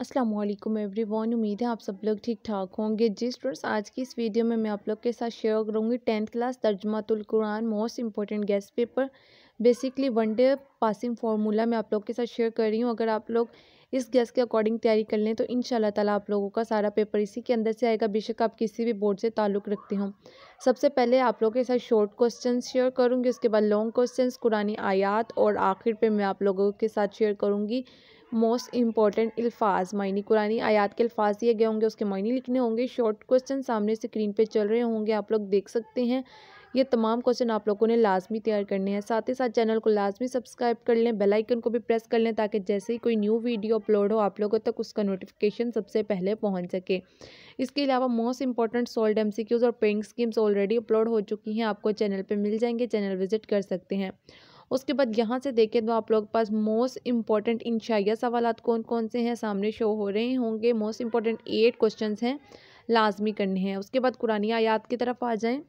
Aslam every one उम्मीद है आप सब लोग ठीक ठाक होंगे जी स्टूडेंट्स आज की इस वीडियो में मैं आप लोग के साथ शेयर करूँगी टेंथ क्लास तर्जमातुल्कुरान most important guess paper basically one day passing formula मैं आप लोग के साथ शेयर कर रही हूँ अगर आप लोग इस गैस के अकॉर्डिंग तैयारी कर लें तो इन ताला आप लोगों का सारा पेपर इसी के अंदर से आएगा बेशक आप किसी भी बोर्ड से ताल्लुक़ रखते हों सबसे पहले आप लोगों के साथ शॉर्ट क्वेश्चन शेयर करूँगी उसके बाद लॉन्ग क्वेश्चन कुरानी आयात और आखिर पर मैं आप लोगों के साथ शेयर करूँगी मोस्ट इंपॉर्टेंट अल्फाज मायने कुरानी आयात के अल्फाज दिए गए होंगे उसके मायने लिखने होंगे शॉर्ट क्वेश्चन सामने स्क्रीन पे चल रहे होंगे आप लोग देख सकते हैं ये तमाम क्वेश्चन आप लोगों ने लाजमी तैयार करने हैं साथ ही साथ चैनल को लाजमी सब्सक्राइब कर लें बेल आइकन को भी प्रेस कर लें ताकि जैसे ही कोई न्यू वीडियो अपलोड हो आप लोगों तक उसका नोटिफिकेशन सबसे पहले पहुंच सके इसके अलावा मोस्ट इंपॉर्टेंट सोल्ड एम और पेइंग स्कीम्स ऑलरेडी अपलोड हो चुकी हैं आपको चैनल पर मिल जाएंगे चैनल विजिट कर सकते हैं उसके बाद यहाँ से देखें तो आप लोग पास मोस्ट इंपॉर्टेंट इंशाइया सवाल कौन कौन से हैं सामने शो हो रहे होंगे मोस्ट इंपॉर्टेंट एट क्वेश्चन हैं लाजमी करने हैं उसके बाद कुरानी आयात की तरफ आ जाएँ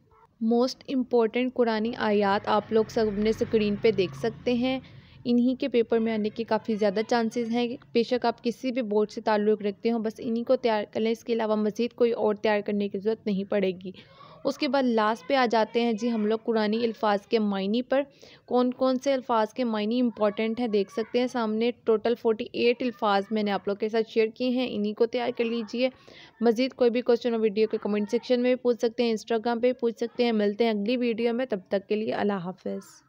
मोस्ट इम्पॉर्टेंट कुरानी आयात आप लोग सब अपने स्क्रीन पे देख सकते हैं इन्हीं के पेपर में आने के काफ़ी ज़्यादा चांसेस हैं बेशक आप किसी भी बोर्ड से ताल्लुक़ रखते हो बस इन्हीं को तैयार कर लें इसके अलावा मज़ीद कोई और तैयार करने की ज़रूरत नहीं पड़ेगी उसके बाद लास्ट पे आ जाते हैं जी हम लोग कुरानी अल्फाज के मायने पर कौन कौन से अल्फाज के मायने इंपॉर्टेंट हैं देख सकते हैं सामने टोटल फोर्टी एट अल्फाज मैंने आप लोग के साथ शेयर किए हैं इन्हीं को तैयार कर लीजिए मज़ीद कोई भी क्वेश्चन और वीडियो के कमेंट सेक्शन में भी पूछ सकते हैं इंस्टाग्राम पर पूछ सकते हैं मिलते हैं अगली वीडियो में तब तक के लिए अल्लाह हाफ